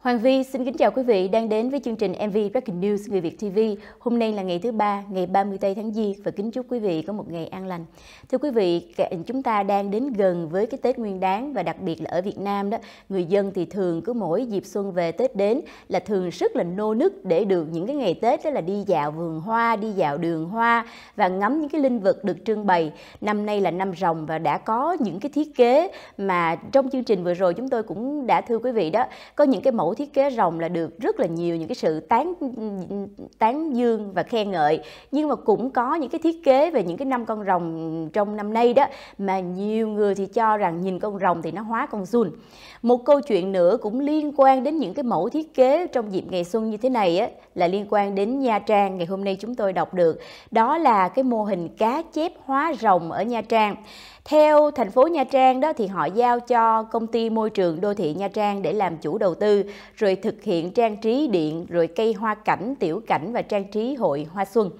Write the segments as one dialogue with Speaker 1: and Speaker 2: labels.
Speaker 1: Hoàng Vi xin kính chào quý vị đang đến với chương trình MV Breaking News Người Việt TV. Hôm nay là ngày thứ ba, ngày 30 Tây tháng Giêng và kính chúc quý vị có một ngày an lành. Thưa quý vị, chúng ta đang đến gần với cái Tết Nguyên Đán và đặc biệt là ở Việt Nam đó, người dân thì thường cứ mỗi dịp xuân về Tết đến là thường rất là nô nức để được những cái ngày Tết đó là đi dạo vườn hoa, đi dạo đường hoa và ngắm những cái linh vật được trưng bày. Năm nay là năm rồng và đã có những cái thiết kế mà trong chương trình vừa rồi chúng tôi cũng đã thưa quý vị đó, có những cái mẫu mẫu thiết kế rồng là được rất là nhiều những cái sự tán tán dương và khen ngợi nhưng mà cũng có những cái thiết kế về những cái năm con rồng trong năm nay đó mà nhiều người thì cho rằng nhìn con rồng thì nó hóa con jun một câu chuyện nữa cũng liên quan đến những cái mẫu thiết kế trong dịp ngày xuân như thế này á, là liên quan đến Nha Trang ngày hôm nay chúng tôi đọc được đó là cái mô hình cá chép hóa rồng ở Nha Trang theo thành phố Nha Trang đó thì họ giao cho công ty môi trường đô thị Nha Trang để làm chủ đầu tư, rồi thực hiện trang trí điện, rồi cây hoa cảnh, tiểu cảnh và trang trí hội hoa xuân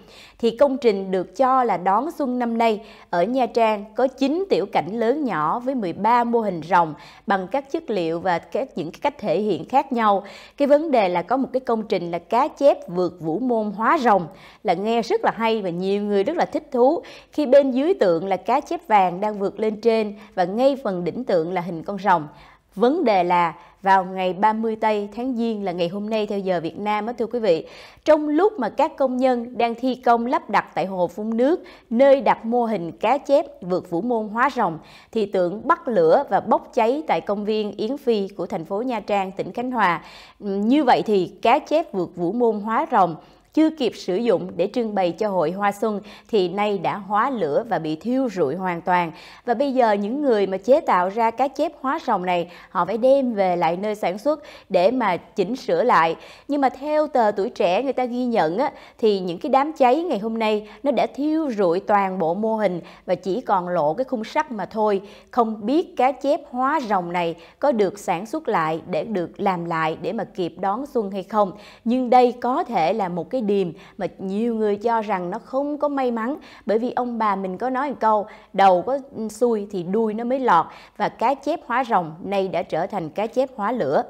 Speaker 1: thì công trình được cho là đón xuân năm nay ở Nha Trang có 9 tiểu cảnh lớn nhỏ với 13 mô hình rồng bằng các chất liệu và các những cách thể hiện khác nhau. Cái vấn đề là có một cái công trình là cá chép vượt vũ môn hóa rồng là nghe rất là hay và nhiều người rất là thích thú khi bên dưới tượng là cá chép vàng đang vượt lên trên và ngay phần đỉnh tượng là hình con rồng. Vấn đề là vào ngày 30 tây tháng Giêng là ngày hôm nay theo giờ Việt Nam đó thưa quý vị. Trong lúc mà các công nhân đang thi công lắp đặt tại hồ phun nước nơi đặt mô hình cá chép vượt vũ môn hóa rồng thì tượng bắt lửa và bốc cháy tại công viên Yến Phi của thành phố Nha Trang, tỉnh Khánh Hòa. Như vậy thì cá chép vượt vũ môn hóa rồng chưa kịp sử dụng để trưng bày cho hội hoa xuân thì nay đã hóa lửa và bị thiêu rụi hoàn toàn. Và bây giờ những người mà chế tạo ra cái chép hóa rồng này họ phải đem về lại nơi sản xuất để mà chỉnh sửa lại. Nhưng mà theo tờ tuổi trẻ người ta ghi nhận á, thì những cái đám cháy ngày hôm nay nó đã thiêu rụi toàn bộ mô hình và chỉ còn lộ cái khung sắt mà thôi. Không biết cá chép hóa rồng này có được sản xuất lại để được làm lại để mà kịp đón xuân hay không. Nhưng đây có thể là một cái cái điềm mà nhiều người cho rằng nó không có may mắn bởi vì ông bà mình có nói một câu đầu có xuôi thì đuôi nó mới lọt và cá chép hóa rồng nay đã trở thành cá chép hóa lửa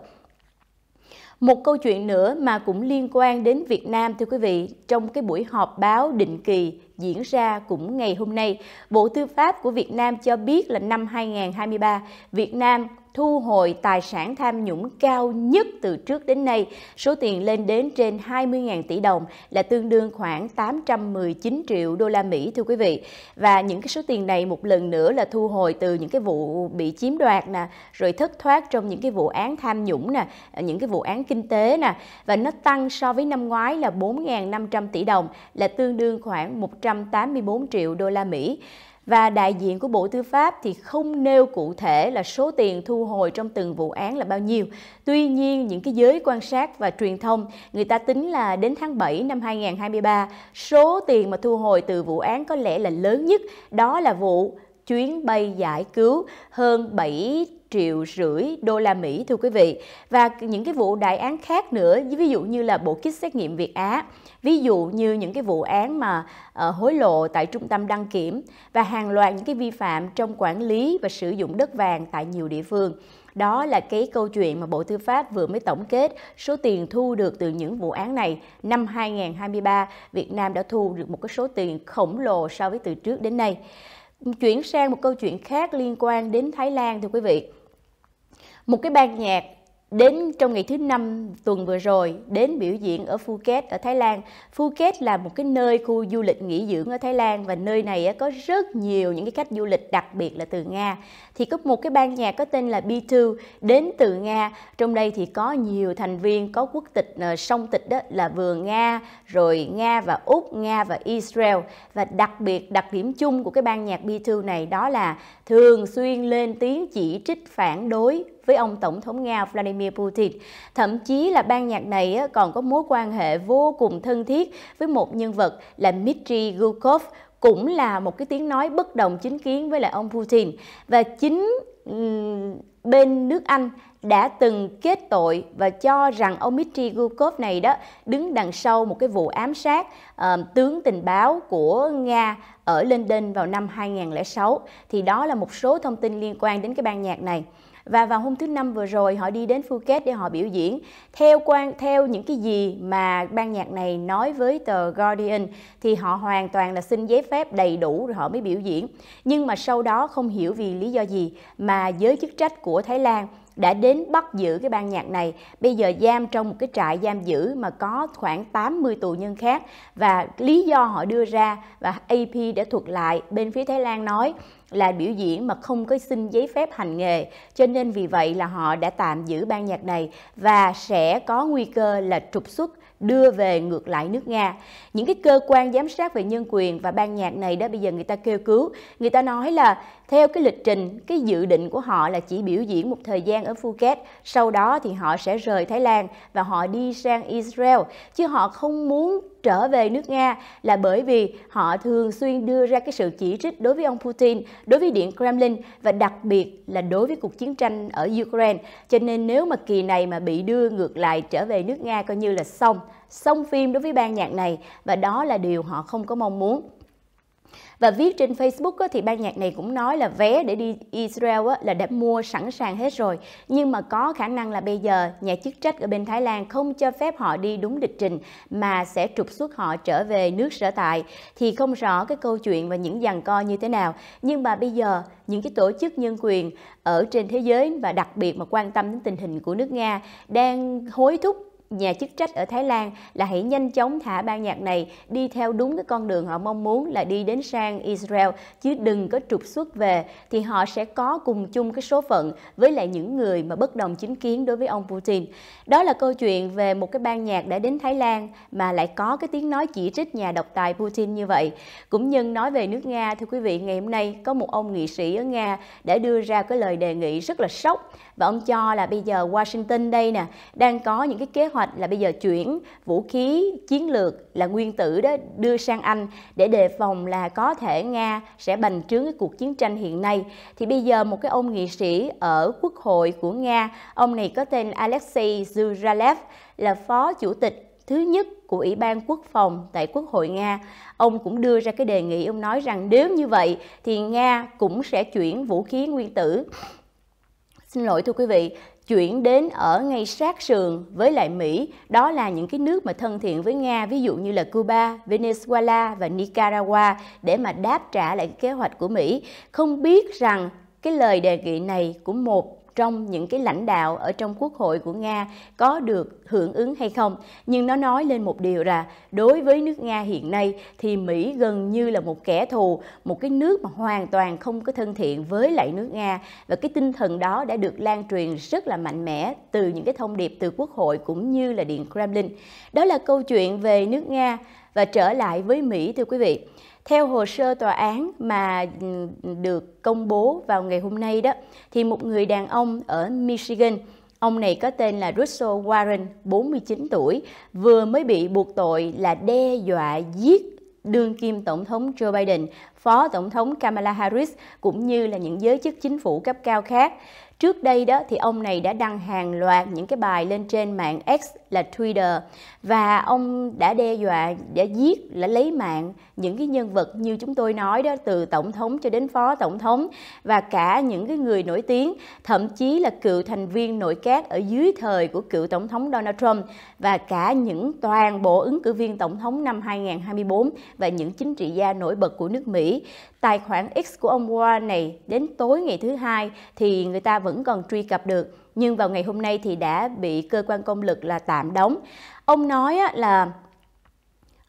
Speaker 1: một câu chuyện nữa mà cũng liên quan đến Việt Nam thưa quý vị, trong cái buổi họp báo định kỳ diễn ra cũng ngày hôm nay, Bộ Tư pháp của Việt Nam cho biết là năm 2023, Việt Nam thu hồi tài sản tham nhũng cao nhất từ trước đến nay, số tiền lên đến trên 20.000 tỷ đồng là tương đương khoảng 819 triệu đô la Mỹ thưa quý vị. Và những cái số tiền này một lần nữa là thu hồi từ những cái vụ bị chiếm đoạt nè, rồi thất thoát trong những cái vụ án tham nhũng nè, những cái vụ án kinh tế nè và nó tăng so với năm ngoái là 4.500 tỷ đồng là tương đương khoảng 184 triệu đô la Mỹ và đại diện của Bộ Tư pháp thì không nêu cụ thể là số tiền thu hồi trong từng vụ án là bao nhiêu. Tuy nhiên, những cái giới quan sát và truyền thông, người ta tính là đến tháng 7 năm 2023, số tiền mà thu hồi từ vụ án có lẽ là lớn nhất, đó là vụ chuyến bay giải cứu hơn 7 triệu rưỡi đô la Mỹ thưa quý vị và những cái vụ đại án khác nữa ví dụ như là bộ kit xét nghiệm Việt Á ví dụ như những cái vụ án mà uh, hối lộ tại trung tâm đăng kiểm và hàng loạt những cái vi phạm trong quản lý và sử dụng đất vàng tại nhiều địa phương đó là cái câu chuyện mà Bộ Tư pháp vừa mới tổng kết số tiền thu được từ những vụ án này. Năm 2023, Việt Nam đã thu được một cái số tiền khổng lồ so với từ trước đến nay. Chuyển sang một câu chuyện khác liên quan đến Thái Lan thưa quý vị một cái ban nhạc đến trong ngày thứ năm tuần vừa rồi đến biểu diễn ở Phuket ở Thái Lan. Phuket là một cái nơi khu du lịch nghỉ dưỡng ở Thái Lan và nơi này có rất nhiều những cái khách du lịch đặc biệt là từ Nga. Thì có một cái ban nhạc có tên là B2 đến từ Nga. Trong đây thì có nhiều thành viên có quốc tịch ờ, song tịch đó là vừa Nga, rồi Nga và Úc, Nga và Israel. Và đặc biệt đặc điểm chung của cái ban nhạc B2 này đó là thường xuyên lên tiếng chỉ trích phản đối với ông Tổng thống Nga Vladimir Putin. Thậm chí là ban nhạc này còn có mối quan hệ vô cùng thân thiết với một nhân vật là Dmitry Gukov, cũng là một cái tiếng nói bất đồng chính kiến với lại ông Putin. Và chính bên nước Anh đã từng kết tội và cho rằng ông Dmitry Gukov này đó đứng đằng sau một cái vụ ám sát uh, tướng tình báo của Nga ở London vào năm 2006 thì đó là một số thông tin liên quan đến cái ban nhạc này và vào hôm thứ năm vừa rồi họ đi đến Phuket để họ biểu diễn theo quan theo những cái gì mà ban nhạc này nói với tờ Guardian thì họ hoàn toàn là xin giấy phép đầy đủ rồi họ mới biểu diễn nhưng mà sau đó không hiểu vì lý do gì mà giới chức trách của Thái Lan đã đến bắt giữ cái ban nhạc này. Bây giờ giam trong một cái trại giam giữ mà có khoảng 80 tù nhân khác và lý do họ đưa ra và AP đã thuật lại bên phía Thái Lan nói là biểu diễn mà không có xin giấy phép hành nghề, cho nên vì vậy là họ đã tạm giữ ban nhạc này và sẽ có nguy cơ là trục xuất đưa về ngược lại nước Nga. Những cái cơ quan giám sát về nhân quyền và ban nhạc này đó bây giờ người ta kêu cứu, người ta nói là theo cái lịch trình, cái dự định của họ là chỉ biểu diễn một thời gian ở Phuket, sau đó thì họ sẽ rời Thái Lan và họ đi sang Israel, chứ họ không muốn trở về nước Nga là bởi vì họ thường xuyên đưa ra cái sự chỉ trích đối với ông Putin, đối với Điện Kremlin và đặc biệt là đối với cuộc chiến tranh ở Ukraine. Cho nên nếu mà kỳ này mà bị đưa ngược lại trở về nước Nga coi như là xong, xong phim đối với ban nhạc này và đó là điều họ không có mong muốn và viết trên Facebook thì ban nhạc này cũng nói là vé để đi Israel là đã mua sẵn sàng hết rồi nhưng mà có khả năng là bây giờ nhà chức trách ở bên Thái Lan không cho phép họ đi đúng lịch trình mà sẽ trục xuất họ trở về nước sở tại thì không rõ cái câu chuyện và những dằn co như thế nào nhưng mà bây giờ những cái tổ chức nhân quyền ở trên thế giới và đặc biệt mà quan tâm đến tình hình của nước Nga đang hối thúc nhà chức trách ở Thái Lan là hãy nhanh chóng thả ban nhạc này đi theo đúng cái con đường họ mong muốn là đi đến sang Israel chứ đừng có trục xuất về thì họ sẽ có cùng chung cái số phận với lại những người mà bất đồng chính kiến đối với ông Putin. Đó là câu chuyện về một cái ban nhạc đã đến Thái Lan mà lại có cái tiếng nói chỉ trích nhà độc tài Putin như vậy. Cũng nhân nói về nước Nga thưa quý vị, ngày hôm nay có một ông nghị sĩ ở Nga đã đưa ra cái lời đề nghị rất là sốc và ông cho là bây giờ Washington đây nè đang có những cái kế hoạch hoạch là bây giờ chuyển vũ khí chiến lược là nguyên tử đó đưa sang Anh để đề phòng là có thể Nga sẽ bành trướng cái cuộc chiến tranh hiện nay. Thì bây giờ một cái ông nghị sĩ ở Quốc hội của Nga, ông này có tên Alexei Zuralev là phó chủ tịch thứ nhất của Ủy ban Quốc phòng tại Quốc hội Nga. Ông cũng đưa ra cái đề nghị, ông nói rằng nếu như vậy thì Nga cũng sẽ chuyển vũ khí nguyên tử. Xin lỗi thưa quý vị, chuyển đến ở ngay sát sườn với lại Mỹ, đó là những cái nước mà thân thiện với Nga, ví dụ như là Cuba, Venezuela và Nicaragua để mà đáp trả lại cái kế hoạch của Mỹ. Không biết rằng cái lời đề nghị này của một trong những cái lãnh đạo ở trong quốc hội của Nga có được hưởng ứng hay không. Nhưng nó nói lên một điều là đối với nước Nga hiện nay thì Mỹ gần như là một kẻ thù, một cái nước mà hoàn toàn không có thân thiện với lại nước Nga và cái tinh thần đó đã được lan truyền rất là mạnh mẽ từ những cái thông điệp từ quốc hội cũng như là Điện Kremlin. Đó là câu chuyện về nước Nga và trở lại với Mỹ thưa quý vị. Theo hồ sơ tòa án mà ừ, được công bố vào ngày hôm nay đó, thì một người đàn ông ở Michigan Ông này có tên là Russell Warren, 49 tuổi, vừa mới bị buộc tội là đe dọa giết đương kim tổng thống Joe Biden, phó tổng thống Kamala Harris cũng như là những giới chức chính phủ cấp cao khác. Trước đây đó thì ông này đã đăng hàng loạt những cái bài lên trên mạng X là Twitter và ông đã đe dọa, đã giết, đã lấy mạng những cái nhân vật như chúng tôi nói đó từ tổng thống cho đến phó tổng thống và cả những cái người nổi tiếng, thậm chí là cựu thành viên nội các ở dưới thời của cựu tổng thống Donald Trump và cả những toàn bộ ứng cử viên tổng thống năm 2024 và những chính trị gia nổi bật của nước Mỹ tài khoản X của ông Warren này đến tối ngày thứ hai thì người ta vẫn còn truy cập được nhưng vào ngày hôm nay thì đã bị cơ quan công lực là tạm đóng. Ông nói là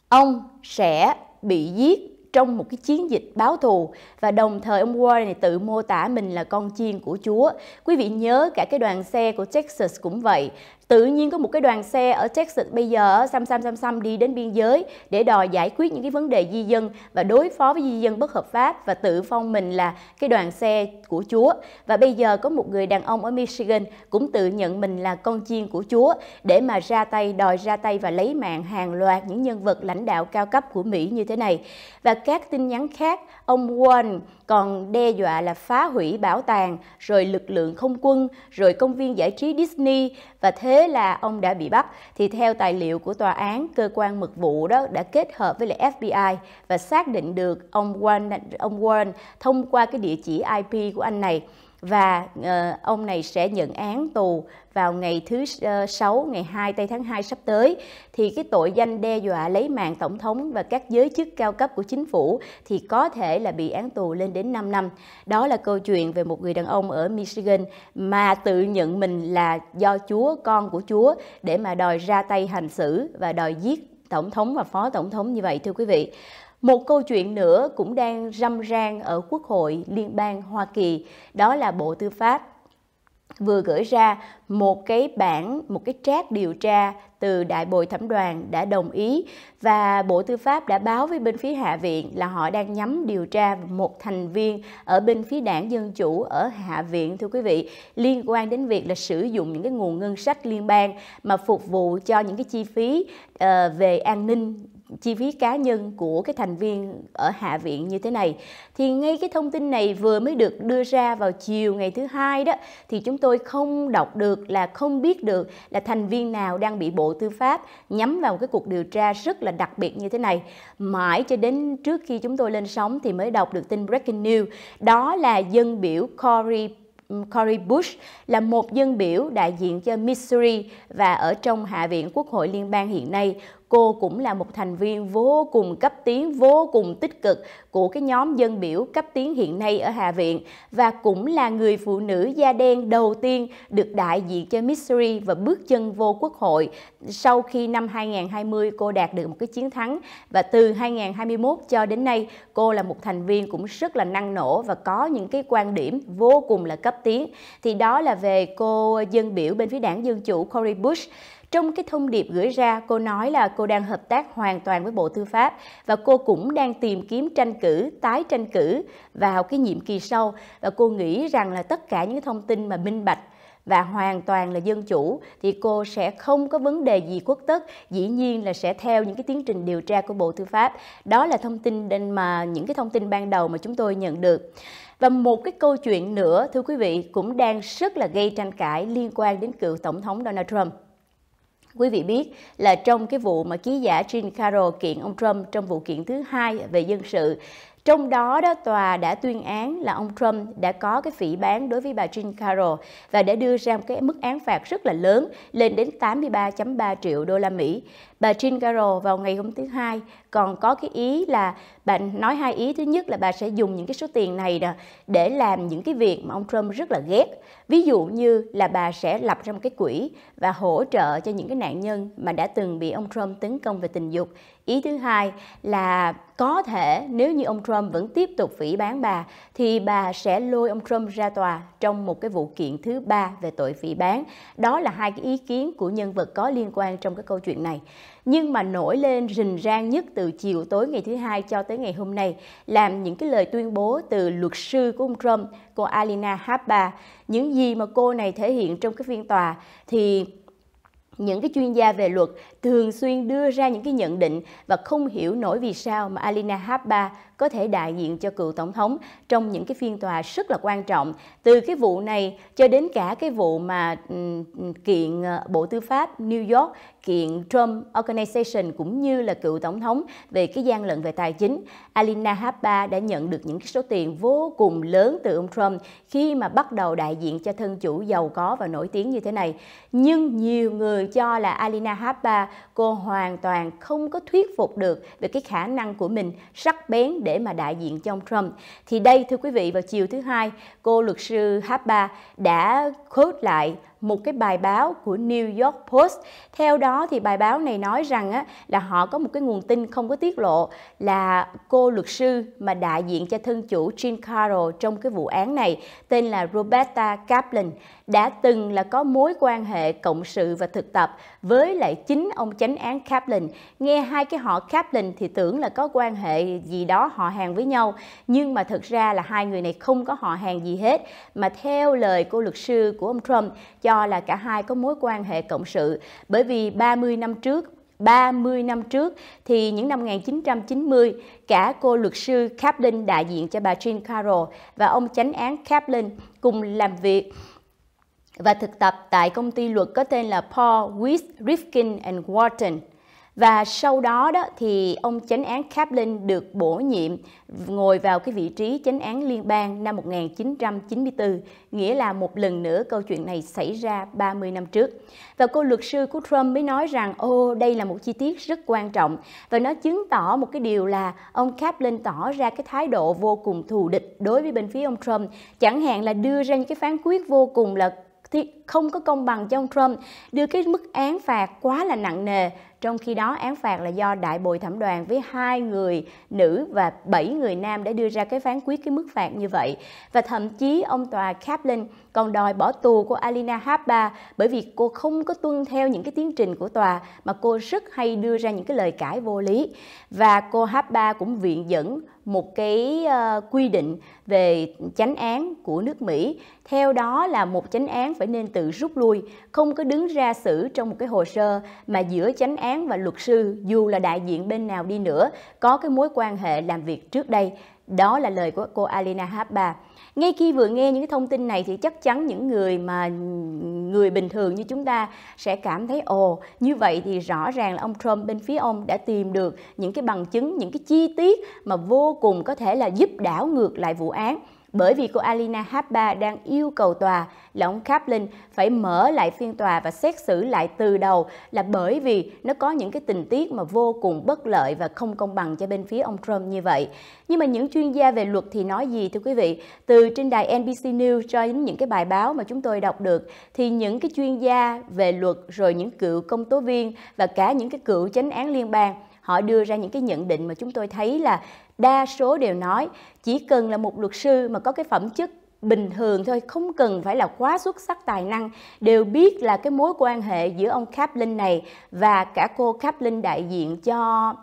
Speaker 1: ông sẽ bị giết trong một cái chiến dịch báo thù và đồng thời ông Warren này tự mô tả mình là con chiên của Chúa. Quý vị nhớ cả cái đoàn xe của Texas cũng vậy, tự nhiên có một cái đoàn xe ở Texas bây giờ xăm xăm xăm xăm đi đến biên giới để đòi giải quyết những cái vấn đề di dân và đối phó với di dân bất hợp pháp và tự phong mình là cái đoàn xe của Chúa. Và bây giờ có một người đàn ông ở Michigan cũng tự nhận mình là con chiên của Chúa để mà ra tay đòi ra tay và lấy mạng hàng loạt những nhân vật lãnh đạo cao cấp của Mỹ như thế này. Và các tin nhắn khác, ông Warren còn đe dọa là phá hủy bảo tàng, rồi lực lượng không quân, rồi công viên giải trí Disney và thế là ông đã bị bắt. Thì theo tài liệu của tòa án, cơ quan mật vụ đó đã kết hợp với lại FBI và xác định được ông Warren, ông Warren thông qua cái địa chỉ IP của anh này và uh, ông này sẽ nhận án tù vào ngày thứ ờ, uh, 6 ngày 2 tây tháng 2 sắp tới thì cái tội danh đe dọa lấy mạng tổng thống và các giới chức cao cấp của chính phủ thì có thể là bị án tù lên đến 5 năm. Đó là câu chuyện về một người đàn ông ở Michigan mà tự nhận mình là do Chúa, con của Chúa để mà đòi ra tay hành xử và đòi giết tổng thống và phó tổng thống như vậy thưa quý vị. Một câu chuyện nữa cũng đang râm ran ở Quốc hội Liên bang Hoa Kỳ, đó là Bộ Tư pháp vừa gửi ra một cái bản, một cái trác điều tra từ đại bồi thẩm đoàn đã đồng ý và Bộ Tư pháp đã báo với bên phía Hạ viện là họ đang nhắm điều tra một thành viên ở bên phía đảng Dân Chủ ở Hạ viện thưa quý vị liên quan đến việc là sử dụng những cái nguồn ngân sách liên bang mà phục vụ cho những cái chi phí ờ, về an ninh chi phí cá nhân của cái thành viên ở hạ viện như thế này thì ngay cái thông tin này vừa mới được đưa ra vào chiều ngày thứ hai đó thì chúng tôi không đọc được là không biết được là thành viên nào đang bị bộ tư pháp nhắm vào cái cuộc điều tra rất là đặc biệt như thế này mãi cho đến trước khi chúng tôi lên sóng thì mới đọc được tin breaking news đó là dân biểu Cory Cory Bush là một dân biểu đại diện cho Missouri và ở trong Hạ viện Quốc hội liên bang hiện nay Cô cũng là một thành viên vô cùng cấp tiến, vô cùng tích cực của cái nhóm dân biểu cấp tiến hiện nay ở Hạ Viện và cũng là người phụ nữ da đen đầu tiên được đại diện cho Missouri và bước chân vô quốc hội sau khi năm 2020 cô đạt được một cái chiến thắng và từ 2021 cho đến nay cô là một thành viên cũng rất là năng nổ và có những cái quan điểm vô cùng là cấp tiến thì đó là về cô dân biểu bên phía đảng Dân Chủ Cory Bush trong cái thông điệp gửi ra, cô nói là cô đang hợp tác hoàn toàn với Bộ Tư pháp và cô cũng đang tìm kiếm tranh cử, tái tranh cử vào cái nhiệm kỳ sau và cô nghĩ rằng là tất cả những thông tin mà minh bạch và hoàn toàn là dân chủ thì cô sẽ không có vấn đề gì quốc tức dĩ nhiên là sẽ theo những cái tiến trình điều tra của bộ tư pháp đó là thông tin mà những cái thông tin ban đầu mà chúng tôi nhận được và một cái câu chuyện nữa thưa quý vị cũng đang rất là gây tranh cãi liên quan đến cựu tổng thống donald trump Quý vị biết là trong cái vụ mà ký giả Jean Carroll kiện ông Trump trong vụ kiện thứ hai về dân sự, trong đó đó tòa đã tuyên án là ông Trump đã có cái phỉ bán đối với bà Jean Carroll và đã đưa ra một cái mức án phạt rất là lớn lên đến 83.3 triệu đô la Mỹ. Bà Jean Carroll vào ngày hôm thứ hai còn có cái ý là bạn nói hai ý thứ nhất là bà sẽ dùng những cái số tiền này nè để làm những cái việc mà ông Trump rất là ghét ví dụ như là bà sẽ lập ra một cái quỹ và hỗ trợ cho những cái nạn nhân mà đã từng bị ông Trump tấn công về tình dục ý thứ hai là có thể nếu như ông Trump vẫn tiếp tục phỉ bán bà thì bà sẽ lôi ông Trump ra tòa trong một cái vụ kiện thứ ba về tội phỉ bán đó là hai cái ý kiến của nhân vật có liên quan trong cái câu chuyện này nhưng mà nổi lên rình rang nhất từ từ chiều tối ngày thứ hai cho tới ngày hôm nay làm những cái lời tuyên bố từ luật sư của ông Trump, cô Alina Habba. Những gì mà cô này thể hiện trong cái phiên tòa thì những cái chuyên gia về luật thường xuyên đưa ra những cái nhận định và không hiểu nổi vì sao mà Alina Habba có thể đại diện cho cựu tổng thống trong những cái phiên tòa rất là quan trọng từ cái vụ này cho đến cả cái vụ mà kiện ờ, Bộ Tư pháp New York kiện Trump Organization cũng như là cựu tổng thống về cái gian lận về tài chính. Alina Habba đã nhận được những cái số tiền vô cùng lớn từ ông Trump khi mà bắt đầu đại diện cho thân chủ giàu có và nổi tiếng như thế này. Nhưng nhiều người cho là Alina Habba cô hoàn toàn không có thuyết phục được về cái khả năng của mình sắc bén để mà đại diện cho ông Trump. Thì đây thưa quý vị vào chiều thứ hai, cô luật sư Hapa đã khốt lại một cái bài báo của New York Post. Theo đó thì bài báo này nói rằng á, là họ có một cái nguồn tin không có tiết lộ là cô luật sư mà đại diện cho thân chủ Jean Carroll trong cái vụ án này tên là Roberta Kaplan đã từng là có mối quan hệ cộng sự và thực tập với lại chính ông chánh án Kaplan. Nghe hai cái họ Kaplan thì tưởng là có quan hệ gì đó họ hàng với nhau, nhưng mà thực ra là hai người này không có họ hàng gì hết. Mà theo lời cô luật sư của ông Trump cho do là cả hai có mối quan hệ cộng sự bởi vì 30 năm trước 30 năm trước thì những năm 1990, cả cô luật sư Kaplan đại diện cho bà Jean Carroll và ông chánh án Kaplan cùng làm việc và thực tập tại công ty luật có tên là Paul Weiss Rifkin and Wharton và sau đó đó thì ông chánh án Kaplan được bổ nhiệm ngồi vào cái vị trí chánh án liên bang năm 1994, nghĩa là một lần nữa câu chuyện này xảy ra 30 năm trước. Và cô luật sư của Trump mới nói rằng ô đây là một chi tiết rất quan trọng và nó chứng tỏ một cái điều là ông Kaplan tỏ ra cái thái độ vô cùng thù địch đối với bên phía ông Trump, chẳng hạn là đưa ra những cái phán quyết vô cùng là thì không có công bằng cho ông Trump, đưa cái mức án phạt quá là nặng nề trong khi đó, án phạt là do đại bồi thẩm đoàn với hai người nữ và bảy người nam đã đưa ra cái phán quyết cái mức phạt như vậy. Và thậm chí ông tòa Kaplan còn đòi bỏ tù của Alina Habba bởi vì cô không có tuân theo những cái tiến trình của tòa mà cô rất hay đưa ra những cái lời cãi vô lý. Và cô Habba cũng viện dẫn một cái uh, quy định về chánh án của nước Mỹ. Theo đó là một chánh án phải nên tự rút lui, không có đứng ra xử trong một cái hồ sơ mà giữa chánh án và luật sư dù là đại diện bên nào đi nữa có cái mối quan hệ làm việc trước đây đó là lời của cô Alina Habba. Ngay khi vừa nghe những thông tin này thì chắc chắn những người mà người bình thường như chúng ta sẽ cảm thấy ồ, như vậy thì rõ ràng là ông Trump bên phía ông đã tìm được những cái bằng chứng, những cái chi tiết mà vô cùng có thể là giúp đảo ngược lại vụ án bởi vì cô Alina Habba đang yêu cầu tòa là ông Kaplan phải mở lại phiên tòa và xét xử lại từ đầu là bởi vì nó có những cái tình tiết mà vô cùng bất lợi và không công bằng cho bên phía ông Trump như vậy. Nhưng mà những chuyên gia về luật thì nói gì thưa quý vị? Từ trên đài NBC News cho đến những cái bài báo mà chúng tôi đọc được thì những cái chuyên gia về luật rồi những cựu công tố viên và cả những cái cựu chánh án liên bang họ đưa ra những cái nhận định mà chúng tôi thấy là đa số đều nói chỉ cần là một luật sư mà có cái phẩm chất bình thường thôi, không cần phải là quá xuất sắc tài năng, đều biết là cái mối quan hệ giữa ông Kaplan này và cả cô Kaplan đại diện cho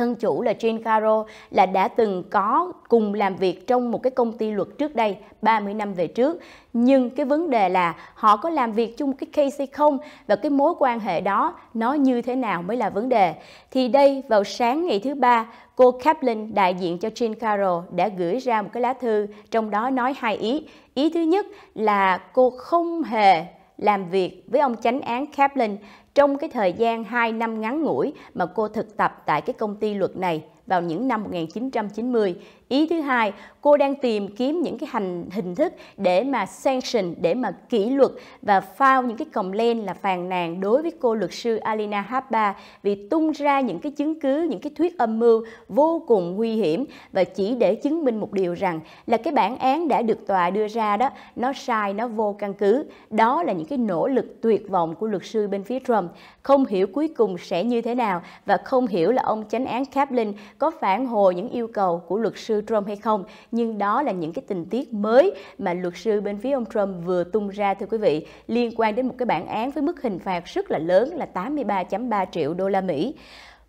Speaker 1: thân chủ là Jean Caro là đã từng có cùng làm việc trong một cái công ty luật trước đây 30 năm về trước nhưng cái vấn đề là họ có làm việc chung cái case hay không và cái mối quan hệ đó nó như thế nào mới là vấn đề thì đây vào sáng ngày thứ ba cô Kaplan đại diện cho Jean Caro đã gửi ra một cái lá thư trong đó nói hai ý ý thứ nhất là cô không hề làm việc với ông chánh án Kaplan trong cái thời gian 2 năm ngắn ngủi mà cô thực tập tại cái công ty luật này vào những năm 1990. Ý thứ hai, cô đang tìm kiếm những cái hành hình thức để mà sanction, để mà kỷ luật và phao những cái còng len là phàn nàn đối với cô luật sư Alina Habba vì tung ra những cái chứng cứ, những cái thuyết âm mưu vô cùng nguy hiểm và chỉ để chứng minh một điều rằng là cái bản án đã được tòa đưa ra đó, nó sai, nó vô căn cứ. Đó là những cái nỗ lực tuyệt vọng của luật sư bên phía Trump. Không hiểu cuối cùng sẽ như thế nào và không hiểu là ông chánh án Kaplan có phản hồi những yêu cầu của luật sư Trump hay không. Nhưng đó là những cái tình tiết mới mà luật sư bên phía ông Trump vừa tung ra thưa quý vị liên quan đến một cái bản án với mức hình phạt rất là lớn là 83.3 triệu đô la Mỹ.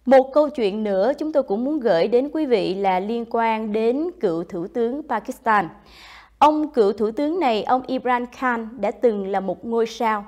Speaker 1: Một câu chuyện nữa chúng tôi cũng muốn gửi đến quý vị là liên quan đến cựu thủ tướng Pakistan. Ông cựu thủ tướng này, ông Imran Khan đã từng là một ngôi sao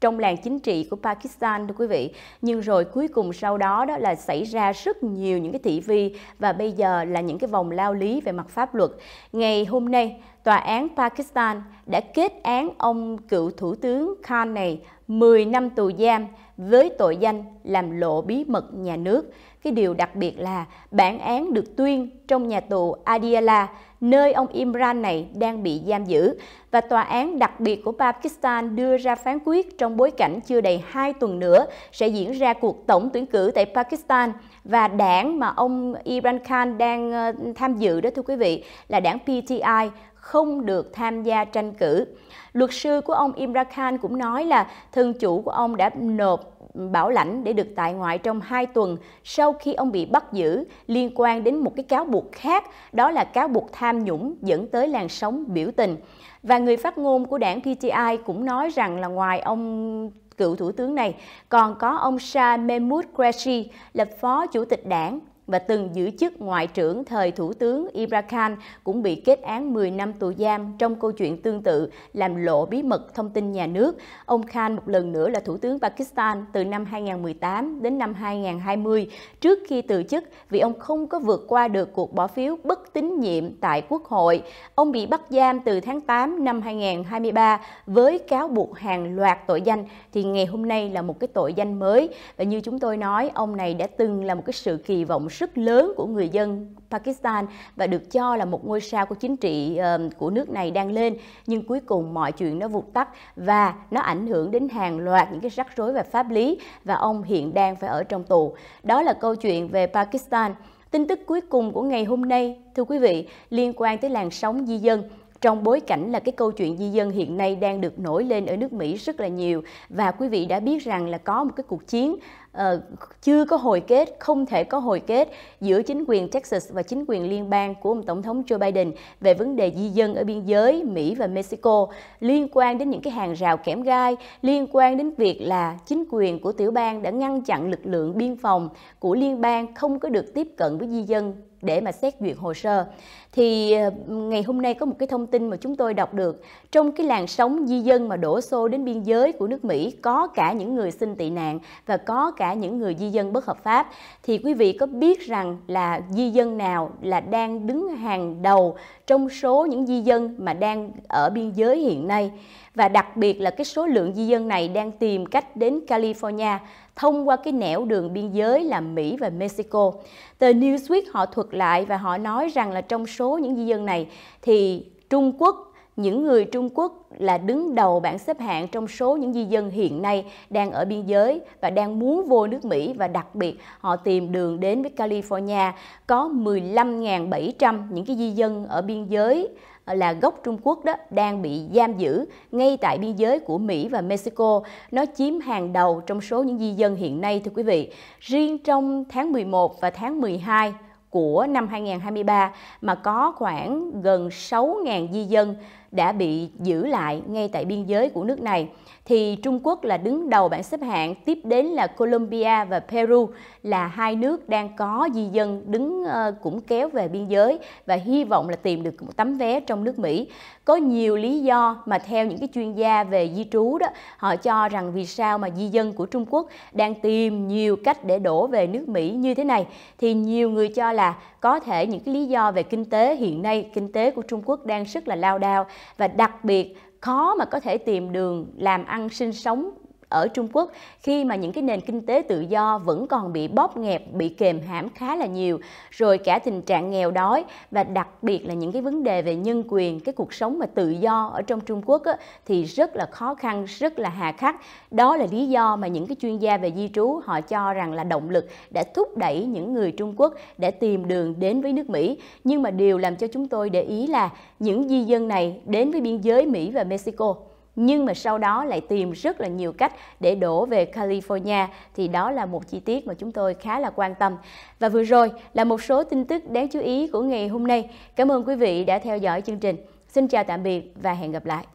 Speaker 1: trong làng chính trị của Pakistan thưa quý vị. Nhưng rồi cuối cùng sau đó đó là xảy ra rất nhiều những cái thị vi và bây giờ là những cái vòng lao lý về mặt pháp luật. Ngày hôm nay, tòa án Pakistan đã kết án ông cựu thủ tướng Khan này 10 năm tù giam với tội danh làm lộ bí mật nhà nước. Cái điều đặc biệt là bản án được tuyên trong nhà tù Adiala nơi ông Imran này đang bị giam giữ và tòa án đặc biệt của Pakistan đưa ra phán quyết trong bối cảnh chưa đầy 2 tuần nữa sẽ diễn ra cuộc tổng tuyển cử tại Pakistan và đảng mà ông Imran Khan đang ờ, tham dự đó thưa quý vị là đảng PTI không được tham gia tranh cử. Luật sư của ông Imran Khan cũng nói là thân chủ của ông đã nộp Bảo Lãnh để được tại ngoại trong 2 tuần sau khi ông bị bắt giữ liên quan đến một cái cáo buộc khác, đó là cáo buộc tham nhũng dẫn tới làn sóng biểu tình. Và người phát ngôn của đảng PTI cũng nói rằng là ngoài ông cựu thủ tướng này, còn có ông Shah Mahmood Qureshi là phó chủ tịch đảng và từng giữ chức ngoại trưởng thời thủ tướng Ibra Khan cũng bị kết án 10 năm tù giam trong câu chuyện tương tự làm lộ bí mật thông tin nhà nước. Ông Khan một lần nữa là thủ tướng Pakistan từ năm 2018 đến năm 2020 trước khi từ chức vì ông không có vượt qua được cuộc bỏ phiếu bất tín nhiệm tại Quốc hội. Ông bị bắt giam từ tháng 8 năm 2023 với cáo buộc hàng loạt tội danh thì ngày hôm nay là một cái tội danh mới và như chúng tôi nói ông này đã từng là một cái sự kỳ vọng rất lớn của người dân Pakistan và được cho là một ngôi sao của chính trị ờ, của nước này đang lên nhưng cuối cùng mọi chuyện nó vụt tắt và nó ảnh hưởng đến hàng loạt những cái rắc rối về pháp lý và ông hiện đang phải ở trong tù. Đó là câu chuyện về Pakistan. Tin tức cuối cùng của ngày hôm nay, thưa quý vị, liên quan tới làn sóng di dân trong bối cảnh là cái câu chuyện di dân hiện nay đang được nổi lên ở nước Mỹ rất là nhiều và quý vị đã biết rằng là có một cái cuộc chiến Ờ, chưa có hồi kết, không thể có hồi kết giữa chính quyền Texas và chính quyền liên bang của ông Tổng thống Joe Biden về vấn đề di dân ở biên giới Mỹ và Mexico liên quan đến những cái hàng rào kẽm gai, liên quan đến việc là chính quyền của tiểu bang đã ngăn chặn lực lượng biên phòng của liên bang không có được tiếp cận với di dân để mà xét duyệt hồ sơ. Thì ờ, ngày hôm nay có một cái thông tin mà chúng tôi đọc được trong cái làn sóng di dân mà đổ xô đến biên giới của nước Mỹ có cả những người xin tị nạn và có cả cả những người di dân bất hợp pháp thì quý vị có biết rằng là di dân nào là đang đứng hàng đầu trong số những di dân mà đang ở biên giới hiện nay và đặc biệt là cái số lượng di dân này đang tìm cách đến California thông qua cái nẻo đường biên giới là Mỹ và Mexico. Tờ Newsweek họ thuật lại và họ nói rằng là trong số những di dân này thì Trung Quốc những người Trung Quốc là đứng đầu bảng xếp hạng trong số những di dân hiện nay đang ở biên giới và đang muốn vô nước Mỹ và đặc biệt họ tìm đường đến với California có 15.700 những cái di dân ở biên giới ờ, là gốc Trung Quốc đó đang bị giam giữ ngay tại biên giới của Mỹ và Mexico. Nó chiếm hàng đầu trong số những di dân hiện nay thưa quý vị. Riêng trong tháng 11 và tháng 12 của năm 2023 mà có khoảng gần 6.000 di dân đã bị giữ lại ngay tại biên giới của nước này. Thì Trung Quốc là đứng đầu bảng xếp hạng, tiếp đến là Colombia và Peru là hai nước đang có di dân đứng ờ, cũng kéo về biên giới và hy vọng là tìm được một tấm vé trong nước Mỹ. Có nhiều lý do mà theo những cái chuyên gia về di trú đó, họ cho rằng vì sao mà di dân của Trung Quốc đang tìm nhiều cách để đổ về nước Mỹ như thế này thì nhiều người cho là có thể những cái lý do về kinh tế hiện nay kinh tế của Trung Quốc đang rất là lao đao và đặc biệt khó mà có thể tìm đường làm ăn sinh sống ở Trung Quốc khi mà những cái nền kinh tế tự do vẫn còn bị bóp nghẹt, bị kềm hãm khá là nhiều, rồi cả tình trạng nghèo đói và đặc biệt là những cái vấn đề về nhân quyền, cái cuộc sống mà tự do ở trong Trung Quốc á, thì rất là khó khăn, rất là hà khắc. Đó là lý do mà những cái chuyên gia về di trú họ cho rằng là động lực đã thúc đẩy những người Trung Quốc để tìm đường đến với nước Mỹ. Nhưng mà điều làm cho chúng tôi để ý là những di dân này đến với biên giới Mỹ và Mexico nhưng mà sau đó lại tìm rất là nhiều cách để đổ về California thì đó là một chi tiết mà chúng tôi khá là quan tâm. Và vừa rồi là một số tin tức đáng chú ý của ngày hôm nay. Cảm ơn quý vị đã theo dõi chương trình. Xin chào tạm biệt và hẹn gặp lại.